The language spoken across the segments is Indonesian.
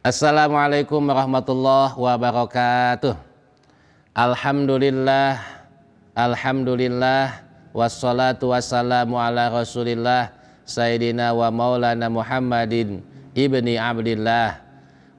Assalamualaikum warahmatullahi wabarakatuh. Alhamdulillah, alhamdulillah, wassalatu wassalamu ala rasulillah, Sayyidina wa maulana Muhammadin ibni Abdillah.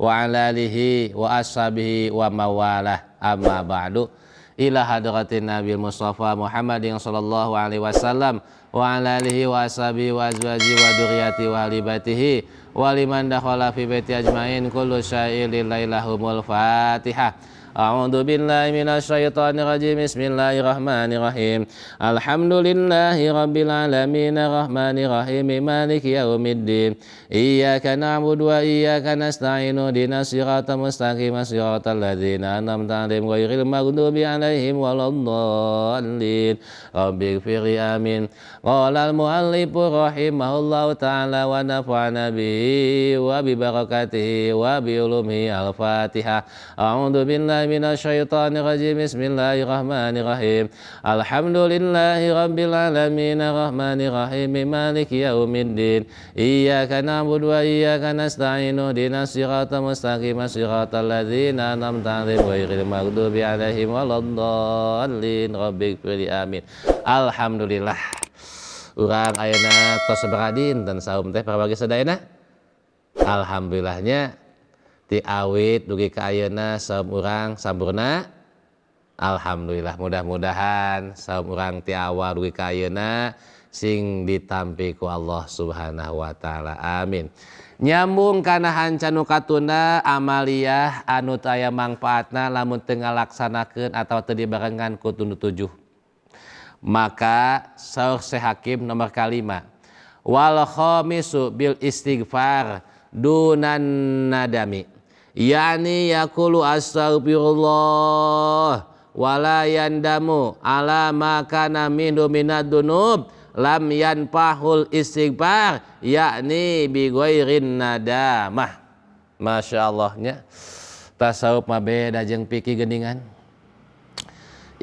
wa ala alihi wa ashabihi wa mawalah amma ba'du ila hadratin Nabi Mustafa Muhammadin sallallahu alaihi wasallam wa ala alihi wa ashabi wa azwaji wa duriyati wa libatihi wa liman dakhala fi baiti ajmain kullu syai'in lillahi lahumul fatihah أعوذ بالله من الشيطان الرجيم بسم الله الرحمن الرحيم الحمد لله رب العالمين الرحمن الرحيم مالك يوم الدين إياك نعبد وإياك نستعين اهدنا الصراط المستقيم صراط الذين أنعمت عليهم غير المغضوب عليهم ولا الضالين رب اغفر آمين قال المؤلف رحمه الله تعالى ونفعنا به وببركته وبعلومه الفاتحة أعوذ بالله Alhamdulillah من الشيطان الرجيم بسم الله الرحمن الرحيم الحمد لله رب العالمين الرحمن الرحيم مالك يوم الدين إياك نعبد Urang ayana tos beradin dan saum teh para bagi sedayana Alhamdulillahnya ti awit dugi ka ayeuna saum urang sampurna alhamdulillah mudah-mudahan saum urang ti awal dugi ka ayeuna sing ditampi ku Allah Subhanahu wa taala amin nyambung kana hancanu katuna amaliyah anu aya mangfaatna lamun teu ngalaksanakeun atawa teu dibarengan ku tujuh maka saur sehakim nomor kalima wal khamisu bil istighfar dunan nadami yani yakulu astaghfirullah wala yandamu ala ma kana minhu minad dunub lam yanfahul istighfar yakni bi ghairin nadamah Masya Allahnya tasawuf mah beda jeng piki geningan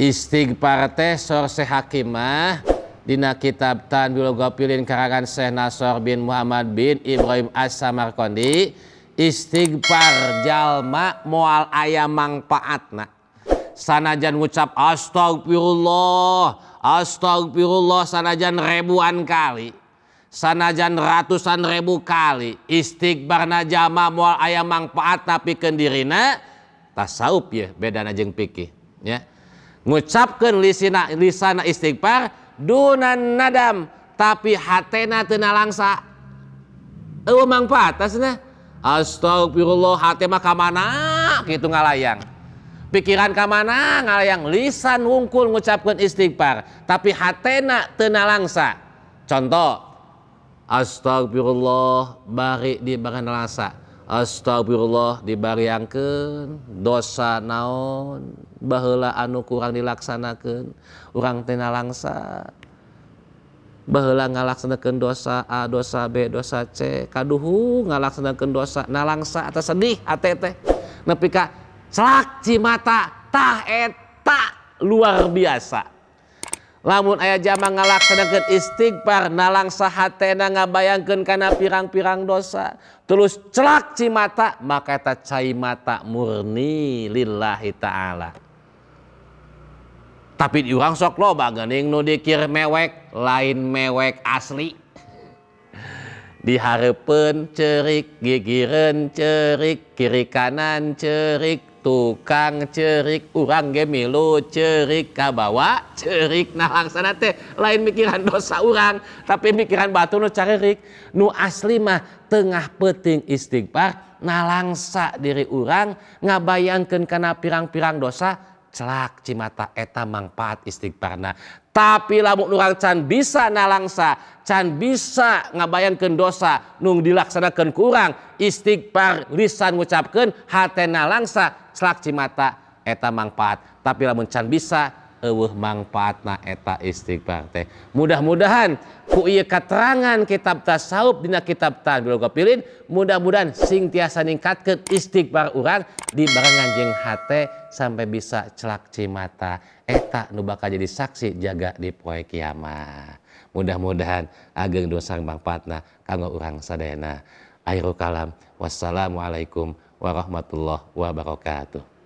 istighfar teh sor hakimah dina kitab tanbiul gafilin karangan Syekh Nasor bin Muhammad bin Ibrahim As-Samarkandi istighfar jalma moal aya mangfaatna sanajan ngucap astagfirullah astagfirullah sanajan ribuan kali sanajan ratusan ribu kali istighfar jalma moal ayam mangfaat tapi kendirina tasawuf ya beda najeng pikir, ya ngucapkan lisina lisana istighfar dunan nadam tapi hatena tena langsa eueuh mangfaat Astagfirullah hati mah kamana gitu ngalayang. Pikiran kamana ngalayang lisan wungkul ngucapkan istighfar tapi hatena tena langsa. Contoh Astagfirullah bari di barang langsa. Astagfirullah dibariangkan dosa naon bahula anu kurang dilaksanakan orang tena langsa bahela ngalaksanakan dosa A dosa B dosa C kaduhu ngalaksanakan dosa nalangsa atau sedih ATT nepi ka celak cimata tah eta luar biasa lamun ayah jama ngalaksanakan istighfar nalangsa hatena ngabayangkan karena pirang-pirang dosa terus celak cimata maka eta cai mata murni lillahi ta'ala kera urang sok loh bang ganing nu dikir mewek lain mewek asli diharapen cerik gign cerik kiri kanan cerik tukang cerik rang gemi lo cerik ka bawa cerik na lain mikiran dosa rang tapi mikiran batu loh carik nu asli mah tengah peting istighqba nalangsa diri urang nga bayangkan karena pirang-pirang dosa celak cimata eta mangfaat istighbar tapi lamuk nulang can bisa nalangsa can bisa ngabayan ke dosa nung dilaksanakan kurang istighqfar lisan ngucapken hat na langsa selak cimata eta mangfaat tapi lamun can bisa. eueuh mangpaatna eta istighfar teh. Mudah-mudahan ku ieu katerangan kitab tasawuf dina kitab tanbiloga pilin mudah-mudahan sing tiasa ningkatkeun istighfar urang dibarengan jeung hate sampai bisa celak cimata eta nu bakal jadi saksi jaga di poe kiamat. Mudah-mudahan ageng dosa mangpaatna kanggo urang sadayana. Akhirul kalam. Wassalamualaikum warahmatullahi wabarakatuh.